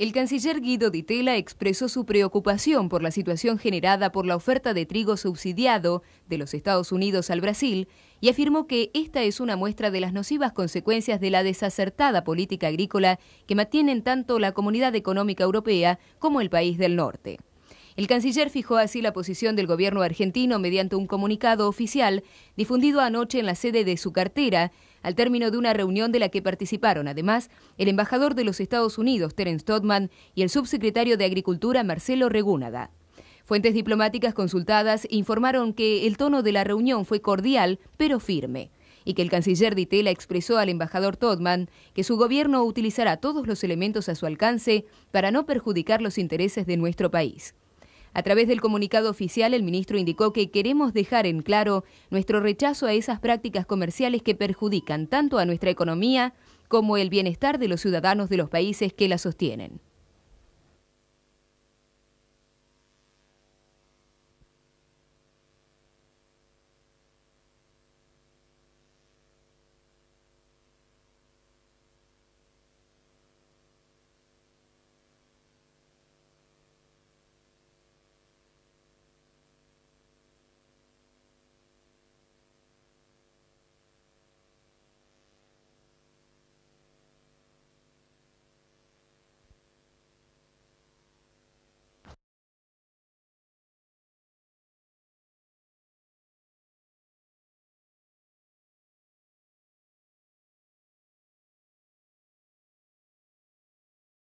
El canciller Guido Di Tella expresó su preocupación por la situación generada por la oferta de trigo subsidiado de los Estados Unidos al Brasil y afirmó que esta es una muestra de las nocivas consecuencias de la desacertada política agrícola que mantienen tanto la Comunidad Económica Europea como el país del norte. El canciller fijó así la posición del gobierno argentino mediante un comunicado oficial difundido anoche en la sede de su cartera, al término de una reunión de la que participaron además el embajador de los Estados Unidos, Terence Todman, y el subsecretario de Agricultura, Marcelo Regúnada. Fuentes diplomáticas consultadas informaron que el tono de la reunión fue cordial pero firme y que el canciller Ditela expresó al embajador Todman que su gobierno utilizará todos los elementos a su alcance para no perjudicar los intereses de nuestro país. A través del comunicado oficial, el ministro indicó que queremos dejar en claro nuestro rechazo a esas prácticas comerciales que perjudican tanto a nuestra economía como el bienestar de los ciudadanos de los países que la sostienen.